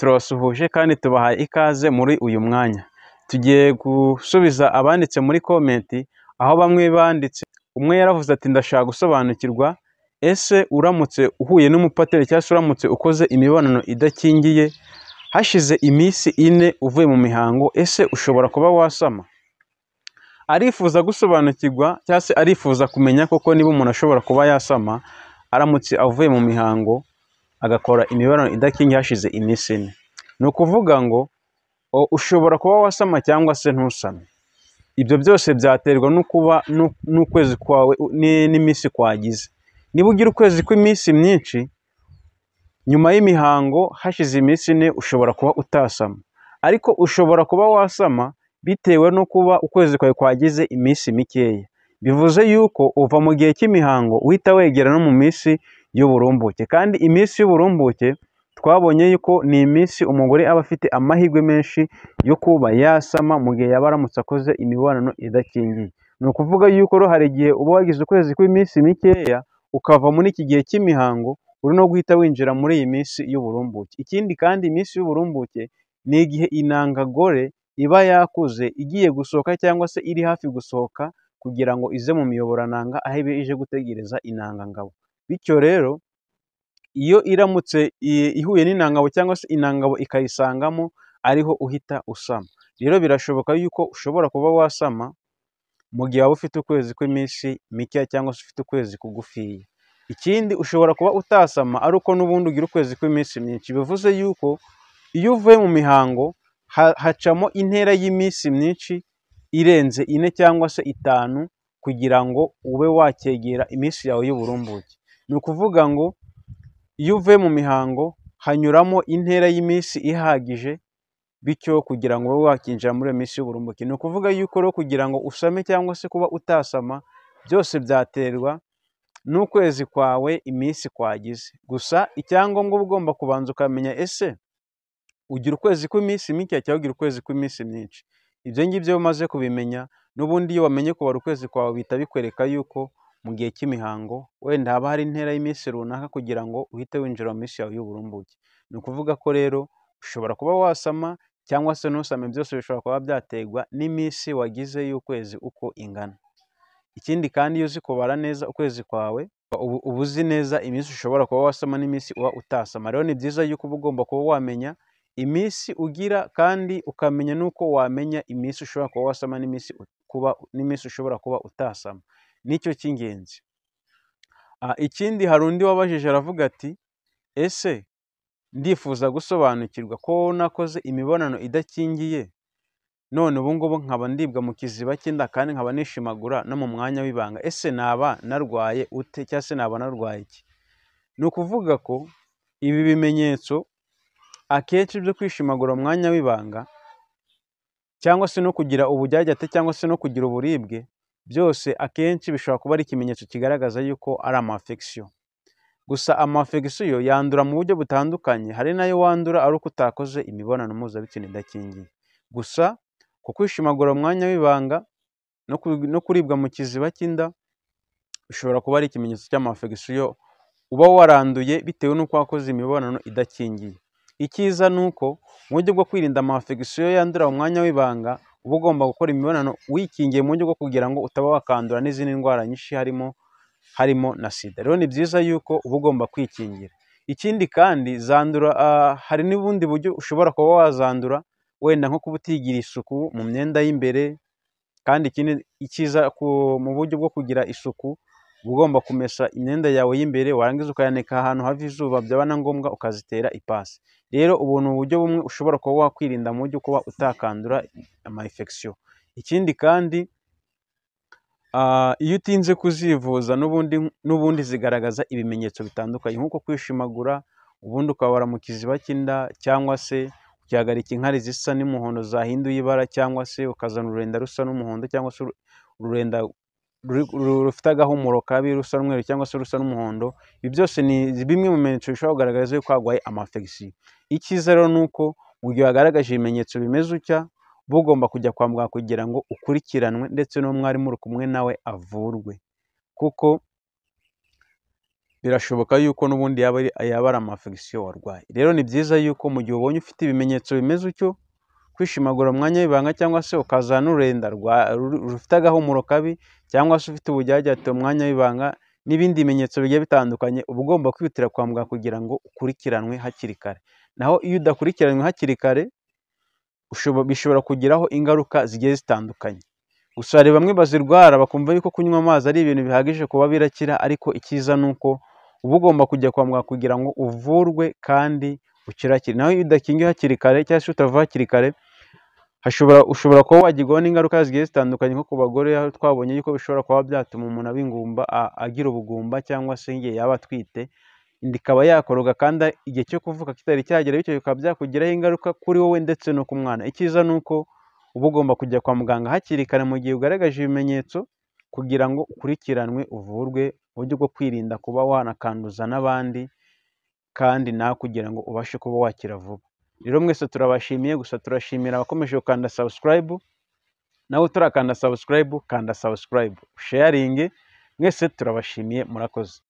turabasuhuje kandi tubahaye ikaze muri uyu mwanya tugiye gusubiza abanditse muri komenti aho bamwe banditse umwe yaravuze ati ndashaka gusobanukirwa ese uramutse uhuye n'umupateri cyangwa se uramutse ukoze imibonano idakingiye hashize iminsi ine uvuye mu mihango ese ushobora kuba wasama arifuza gusobanukirwa cyangwa se arifuza kumenya koko niba umuntu ashobora kuba yasama aramutse avuye mu mihango agakora imibonano idakingiye hashize iminsi ine ni ukuvuga ngo ushobora kuba wasama cyangwa se ntusame ibyo byose byaterwa no kuba n'ukwezi kwawe n'iminsi kwagize niba ugira ukwezi kw'iminsi myinshi nyuma y'imihango hashize iminsi ine ushobora kuba utasama ariko ushobora kuba wasama bitewe no kuba ukwezi kwawe kwagize iminsi mikeya bivuze yuko uva mu gihe cy'imihango uhita wegera no mu minsi y'uburumbuke kandi iminsi y'uburumbuke twabonye yuko ni iminsi umugore aba afite amahirwe menshi yo kuba yasama mu gihe yaba aramutse akoze imibonano idakingiye, ni ukuvuga yuko hari igihe uba wagize ukwezi kw'iminsi mikeya ukava muri iki gihe cy'imihango uri no guhita winjira muri iyi minsi y'uburumbuke, ikindi kandi iminsi y'uburumbuke ni igihe intangagore iba yakuze igiye gusohoka cyangwa se iri hafi gusohoka kugira ngo ize mu miyoborananga aho iba ije gutegereza intangangabo. bityo rero iyo iramutse ihuye n'intangabo cyangwa se intangabo ikayisangamo ariho uhita usama, rero birashoboka yuko ushobora kuba wasama mu gihe waba ufite ukwezi kw'iminsi mikeya cyangwa se ufite ukwezi kugufiya, ikindi ushobora kuba utasama ari uko n'ubundi ugira ukwezi kw'iminsi myinshi, bivuze yuko iyo uvuye mu mihango hacamo intera y'iminsi myinshi irenze ine cyangwa se itanu kugira ngo ube wakegera iminsi yawe y'uburumbuke. ni ukuvuga ngo iyo uvuye mu mihango hanyuramo intera y'iminsi ihagije bityo kugira ngo ube wakinjira muri iyo minsi y'uburumbuke ni ukuvuga yuko rero kugira ngo usame cyangwa se kuba utasama byose byaterwa n'ukwezi kwawe iminsi kwagize gusa icyangombwa uba ugomba kubanza ukamenya ese ugira ukwezi kw'iminsi mike cyangwa ugira ukwezi kw'iminsi myinshi ibyo ngibyo iyo umaze kubimenya n'ubundi iyo wamenye kubara ukwezi kwawe bihita bikwereka yuko mu gihe cy'imihango, wenda haba hari intera y'iminsi runaka kugira ngo uhite winjira mu minsi yawe y'uburumbuke. Ni ukuvuga ko rero ushobora kuba wasama cyangwa se ntusame byose bishobora kuba byaterwa n'iminsi wagize y'ukwezi uko ingana. Ikindi kandi iyo uzi kubara neza ukwezi kwawe, uba uzi neza iminsi ushobora kuba wasama n'iminsi uba utasama. Rero ni byiza yuko uba ugomba kuba wamenya iminsi ugira kandi ukamenya n'uko wamenya iminsi ushobora kuba wasama n'iminsi ushobora kuba utasama. nicyo cy'ingenzi ikindi hari undi wabajije aravuga ati ese ndifuza gusobanukirwa ko nakoze imibonano idakingiye none ubu ubungubu nkaba ndibwa mu kiziba cy'inda kandi nkaba nishimagura no mu mwanya w'ibanga ese naba narwaye ute cyangwa se naba narwaye iki ni ukuvuga ko ibi bimenyetso akenshi byo kwishimagura mu mwanya w'ibanga cyangwa se no kugira uburyarya cyangwa se no kugira uburibwe byose akenshi bishobora kuba ari ikimenyetso kigaragaza yuko ari amafegisiyo. Gusa amafegisiyo yandura mu buryo butandukanye hari n'ayo wandura ari uko utakoze imibonano mpuzabitsina idakingiye. Gusa ku kwishimagura umwanya w'ibanga no kuribwa mu kiziba cy'inda bishobora kuba ari ikimenyetso cy'amafegisiyo uba waranduye bitewe n'uko wakoze imibonano idakingiye. Icyiza ni uko mu buryo bwo kwirinda amafegisiyo yandura mu mwanya w'ibanga uba ugomba gukora imibonano wikingiye mu buryo bwo kugira ngo utaba wakandura n'izindi ndwara nyinshi harimo harimo na sida, rero ni byiza yuko uba ugomba kwikingira, ikindi kandi zandura ah, hari n'ubundi buryo ushobora kuba wazandura wenda nko kuba utigira isuku mu myenda y'imbere kandi ikindi icyiza mu buryo bwo kugira isuku. uba ugomba kumesa imyenda yawe y'imbere warangiza ukayanika ahantu hava izuba byaba na ngombwa ukazitera ipasi. Rero ubu ni uburyo bumwe ushobora kuba wakwirinda mu byo kuba utakandura ama infection. Ikindi kandi ah, iyo utinze kuzivuza n'ubundi n'ubundi zigaragaza ibimenyetso bitandukanye nkuko kwishimagura, ubundi ukababara mu kiziba cy'inda cyangwa se ukihagarika inkari zisa n'umuhondo zahinduye ibara cyangwa se ukazana ururenda rusa n'umuhondo cyangwa se ururenda. rufite agahumuro kabi rusa n'umweru cyangwa se rusa n'umuhondo, ibi byose ni bimwe mu bimenyetso bishobora kugaragaza yuko warwaye amafegisiyo, icyiza rero ni uko mu gihe wagaragaje ibimenyetso bimeze gutya, uba ugomba kujya kwa muganga kugira ngo ukurikiranwe ndetse n'umwarimu uri kumwe nawe avurwe, kuko birashoboka yuko n'ubundi yaba ari amafegisiyo warwaye, rero ni byiza yuko mu gihe ubonye ufite ibimenyetso bimeze utyo. kwishimagura umwanya mwanya w'ibanga cyangwa se ukazana urenda rufite agahumuro kabi cyangwa se ufite uburyarya umwanya w'ibanga n'ibindi bimenyetso bigiye bitandukanye uba ugomba kwihutira kwa muganga kugira ngo ukurikiranwe hakiri kare naho iyo udakurikiranywe hakiri kare bishobora kugiraho ingaruka zigiye zitandukanye gusa hari bamwe bazirwara bakumva yuko kunywa amazi ari ibintu bihagije kuba birakira ariko icyiza ni uko uba ugomba kujya kwa muganga kugira ngo uvurwe kandi ukirakire naho iyo udakingiwe hakiri kare cyangwa se utava hakiri kare ushobora kuba wagirwaho n'ingaruka zigiye zitandukanye nko ku bagore aho twabonye yuko bishobora kuba byatuma umuntu aba ingumba agira ubugumba cyangwa se igihe yaba atwite inda ikaba yakoroga kandi igihe cyo kuvuka kitari cyagera bityo bikaba byakugiraho ingaruka kuri wowe ndetse no ku mwana icyiza ni uko uba ugomba kujya kwa muganga hakiri kare mu gihe ugaragaje ibimenyetso kugira ngo ukurikiranwe uvurwe mu buryo bwo kwirinda kuba wanakanduza n'abandi kandi nawe kugira ngo ubashe kuba wakira vuba. rero mwese turabashimiye gusa turashimira abakomeje gukanda subscribe nawe utarakanda subscribe kanda subscribe sharingi mwese turabashimiye murakoze